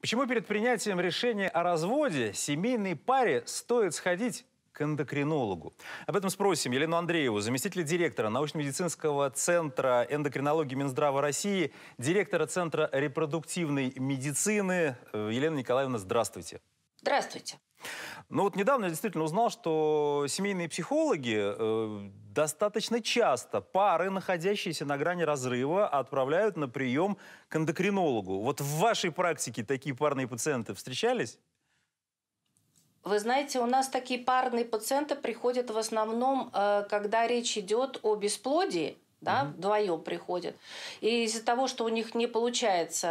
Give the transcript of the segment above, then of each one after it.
Почему перед принятием решения о разводе семейной паре стоит сходить к эндокринологу. Об этом спросим Елену Андрееву, заместителя директора научно-медицинского центра эндокринологии Минздрава России, директора Центра репродуктивной медицины. Э, Елена Николаевна, здравствуйте. Здравствуйте. Ну вот недавно я действительно узнал, что семейные психологи э, достаточно часто пары, находящиеся на грани разрыва, отправляют на прием к эндокринологу. Вот в вашей практике такие парные пациенты встречались? Вы знаете, у нас такие парные пациенты приходят в основном, э, когда речь идет о бесплодии да, угу. вдвоем приходят. И из-за того, что у них не получается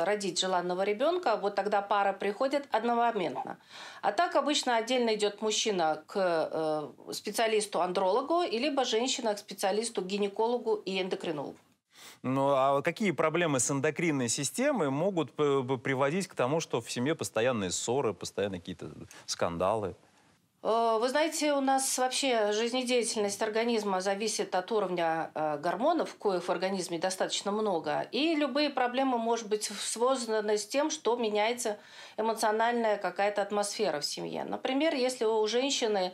э, родить желанного ребенка, вот тогда пара приходит одновременно. А так обычно отдельно идет мужчина к э, специалисту-андрологу, либо женщина к специалисту-гинекологу и эндокринологу. Ну а какие проблемы с эндокринной системой могут э, приводить к тому, что в семье постоянные ссоры, постоянные какие-то скандалы? Э, вы знаете, у нас вообще жизнедеятельность организма зависит от уровня э, гормонов, коих в организме достаточно много. И любые проблемы, может быть, связаны с тем, что меняется эмоциональная какая-то атмосфера в семье. Например, если у женщины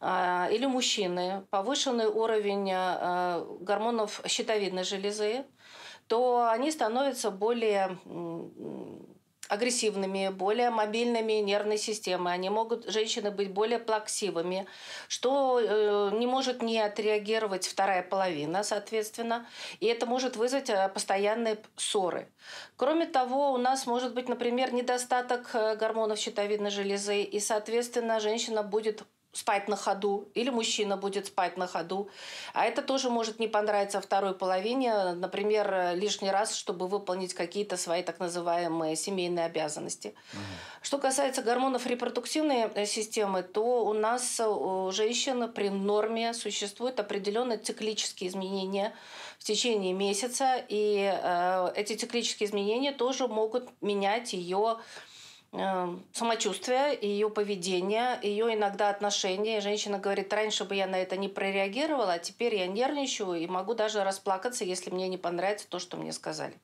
э, или мужчины повышенный уровень гормонов щитовидной железы, то они становятся более агрессивными, более мобильными нервной системы. Они могут, женщины, быть более плаксивыми, что э, не может не отреагировать вторая половина, соответственно. И это может вызвать э, постоянные ссоры. Кроме того, у нас может быть, например, недостаток э, гормонов щитовидной железы, и, соответственно, женщина будет спать на ходу, или мужчина будет спать на ходу. А это тоже может не понравиться второй половине, например, лишний раз, чтобы выполнить какие-то свои так называемые семейные обязанности. Угу. Что касается гормонов репродуктивной э, системы, то у нас э, у женщин при норме существуют определенные циклические изменения в течение месяца, и э, эти циклические изменения тоже могут менять ее Эм, самочувствие, ее поведение, ее иногда отношения. женщина говорит, раньше бы я на это не прореагировала, а теперь я нервничаю и могу даже расплакаться, если мне не понравится то, что мне сказали.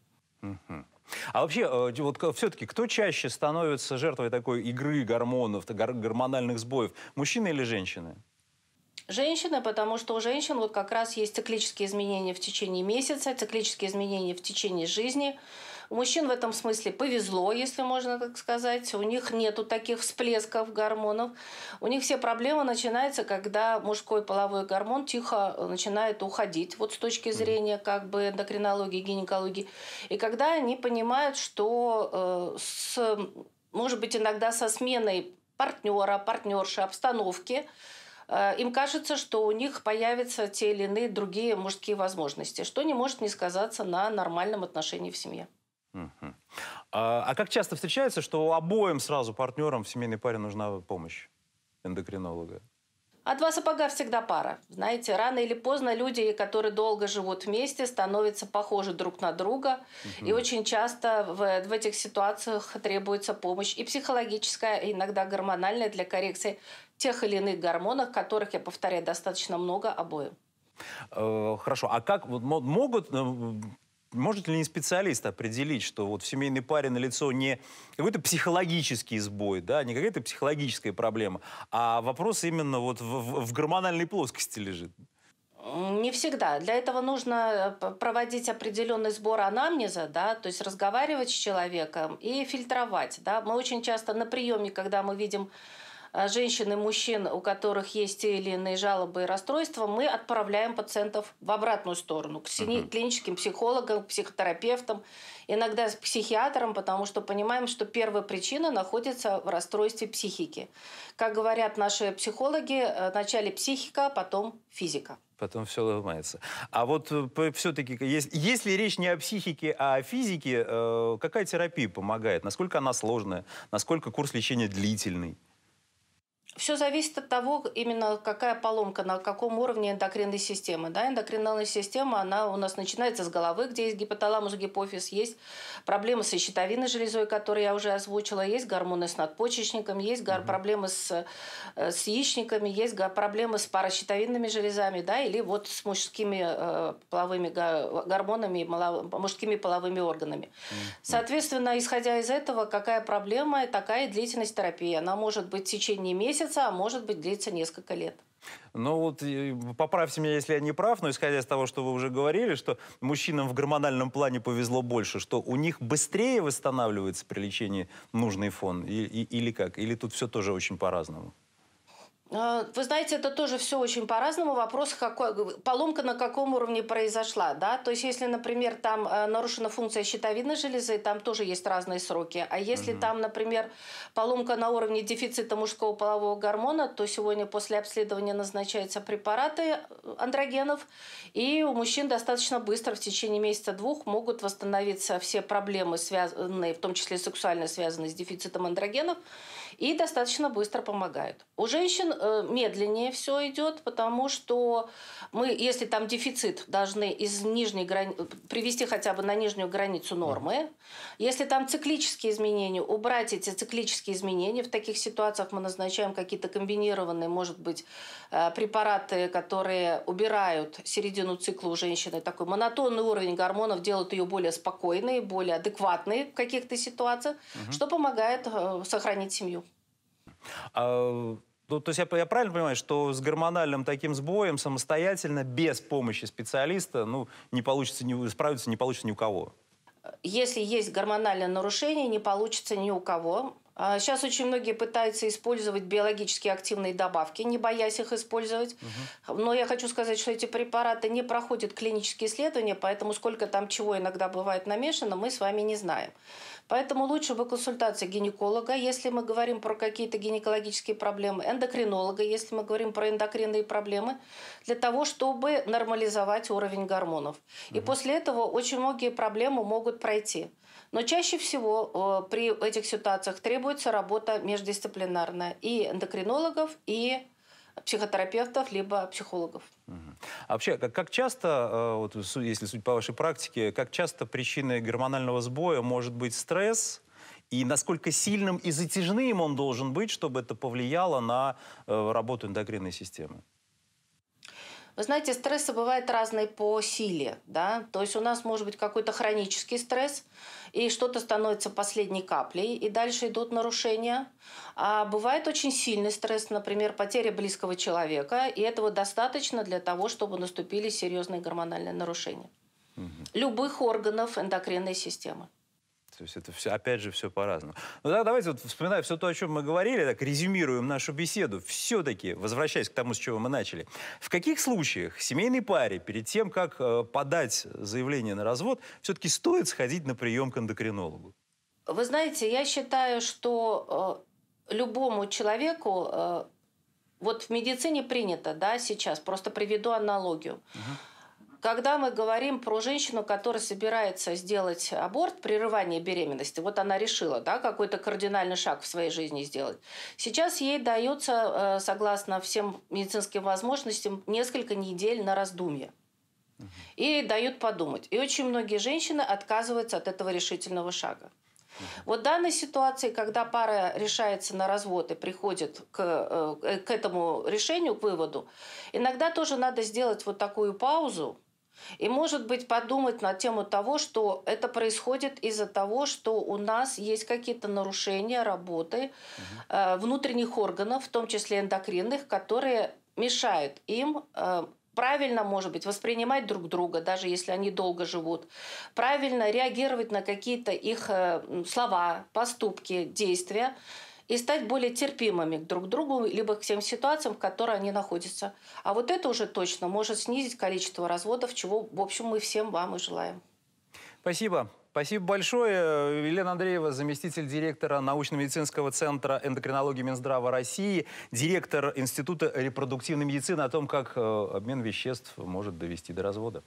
А вообще, э, вот э, все-таки, кто чаще становится жертвой такой игры гормонов, гормональных сбоев, мужчины или женщины? женщины, потому что у женщин вот как раз есть циклические изменения в течение месяца, циклические изменения в течение жизни. У мужчин в этом смысле повезло, если можно так сказать. У них нету таких всплесков гормонов. У них все проблемы начинаются, когда мужской половой гормон тихо начинает уходить. Вот с точки зрения как бы эндокринологии, гинекологии. И когда они понимают, что э, с, может быть, иногда со сменой партнера, партнерши, обстановки, э, им кажется, что у них появятся те или иные другие мужские возможности, что не может не сказаться на нормальном отношении в семье. А, а, как часто встречается, что обоим сразу партнерам в семейной паре нужна помощь эндокринолога? От вас сапога всегда пара. Знаете, рано или поздно люди, которые долго живут вместе, становятся похожи друг на друга. Угу. И очень часто в, в этих ситуациях требуется помощь и психологическая, и иногда гормональная для коррекции тех или иных гормонов, которых, я повторяю, достаточно много обоим. Э, хорошо. А как вот, могут э, может ли не специалист определить, что вот в семейной паре лицо не какой-то психологический сбой, да, не какая-то психологическая проблема, а вопрос именно вот в, в, в гормональной плоскости лежит? Не всегда. Для этого нужно э, проводить определенный сбор анамнеза, да, то есть разговаривать с человеком и фильтровать. Да. Мы очень часто на приеме, когда мы видим а, женщин и мужчин, у которых есть те или иные жалобы и расстройства, мы отправляем пациентов в обратную сторону, к угу. клиническим психологам, к психотерапевтам, иногда с психиатром, потому что понимаем, что первая причина находится в расстройстве психики. Как говорят наши психологи, э, вначале психика, а потом физика потом все ломается. А вот э, все-таки, если речь не о психике, а о физике, э, какая терапия помогает? Насколько она сложная? Насколько курс лечения длительный? Все зависит от того, именно какая поломка, на каком уровне эндокринной системы. Да, эндокринная система, она у нас начинается с головы, где есть гипоталамус, гипофиз, есть проблемы со щитовидной железой, которые я уже озвучила, есть гормоны с надпочечником, есть mm-hmm. проблемы с, э, с яичниками, есть проблемы с паращитовидными железами, да, или вот с мужскими э, половыми гормонами, мужскими половыми органами. Mm-hmm. Соответственно, исходя из этого, какая проблема, такая длительность терапии. Она может быть в течение месяца, месяца, а может быть длится несколько лет. Ну вот, поправьте меня, если я не прав, но исходя из того, что вы уже говорили, что мужчинам в гормональном плане повезло больше, что у них быстрее восстанавливается при лечении нужный фон, и, и, или как? Или тут все тоже очень по-разному? А, вы знаете, это тоже все очень по-разному. Вопрос, какой, поломка на каком уровне произошла. Да? То есть, если, например, там э, нарушена функция щитовидной железы, там тоже есть разные сроки. А если угу. там, например, поломка на уровне дефицита мужского полового гормона, то сегодня после обследования назначаются препараты э, андрогенов. И у мужчин достаточно быстро, в течение месяца-двух, могут восстановиться все проблемы, связанные, в том числе сексуально связанные с дефицитом андрогенов и достаточно быстро помогают. У женщин э, медленнее все идет, потому что мы, если там дефицит, должны из нижней грани... привести хотя бы на нижнюю границу нормы. Если там циклические изменения, убрать эти циклические изменения. В таких ситуациях мы назначаем какие-то комбинированные, может быть, э, препараты, которые убирают середину цикла у женщины. Такой монотонный уровень гормонов делают ее более спокойной, более адекватной в каких-то ситуациях, угу. что помогает э, сохранить семью. А, ну, то есть я, я правильно понимаю, что с гормональным таким сбоем самостоятельно, без помощи специалиста, ну, не получится, не, справиться не получится ни у кого? Если есть гормональное нарушение, не получится ни у кого. Сейчас а, очень многие пытаются использовать биологически активные добавки, не боясь их использовать. Угу. Но я хочу сказать, что эти препараты не проходят клинические исследования, поэтому сколько там чего иногда бывает намешано, мы с вами не знаем. Поэтому лучше бы консультация гинеколога, если мы говорим про какие-то гинекологические проблемы, эндокринолога, если мы говорим про эндокринные проблемы, для того, чтобы нормализовать уровень гормонов. Угу. И после этого очень многие проблемы могут пройти. Но чаще всего э, при этих ситуациях требуется работа междисциплинарная и эндокринологов, и психотерапевтов либо психологов. А вообще, как, как часто, э, вот, если судить по вашей практике, как часто причиной гормонального сбоя может быть стресс? И насколько сильным и затяжным он должен быть, чтобы это повлияло на э, работу эндокринной системы? Вы знаете, стрессы бывают разные по силе, да, то есть у нас может быть какой-то хронический стресс, и что-то становится последней каплей, и дальше идут нарушения. А бывает очень сильный стресс, например, потеря близкого человека, и этого достаточно для того, чтобы наступили серьезные гормональные нарушения угу. любых органов эндокринной системы. То есть это все, опять же, все по-разному. Ну да, давайте вот вспоминая все то, о чем мы говорили, так резюмируем нашу беседу. Все-таки, возвращаясь к тому, с чего мы начали, в каких случаях семейной паре перед тем, как э, подать заявление на развод, все-таки стоит сходить на прием к эндокринологу? Вы знаете, я считаю, что э, любому человеку э, вот в медицине принято, да, сейчас, просто приведу аналогию. Угу когда мы говорим про женщину, которая собирается сделать аборт, прерывание беременности, вот она решила да, какой-то кардинальный шаг в своей жизни сделать. Сейчас ей дается, э, согласно всем медицинским возможностям, несколько недель на раздумье. И дают подумать. И очень многие женщины отказываются от этого решительного шага. Вот в данной ситуации, когда пара решается на развод и приходит к, э, к этому решению, к выводу, иногда тоже надо сделать вот такую паузу, и, может быть, подумать на тему того, что это происходит из-за того, что у нас есть какие-то нарушения работы угу. внутренних органов, в том числе эндокринных, которые мешают им э, правильно, может быть, воспринимать друг друга, даже если они долго живут, правильно реагировать на какие-то их э, слова, поступки, действия и стать более терпимыми друг к другу, либо к тем ситуациям, в которых они находятся. А вот это уже точно может снизить количество разводов, чего, в общем, мы всем вам и желаем. Спасибо. Спасибо большое. Елена Андреева, заместитель директора научно-медицинского центра эндокринологии Минздрава России, директор Института репродуктивной медицины о том, как э, обмен веществ может довести до развода.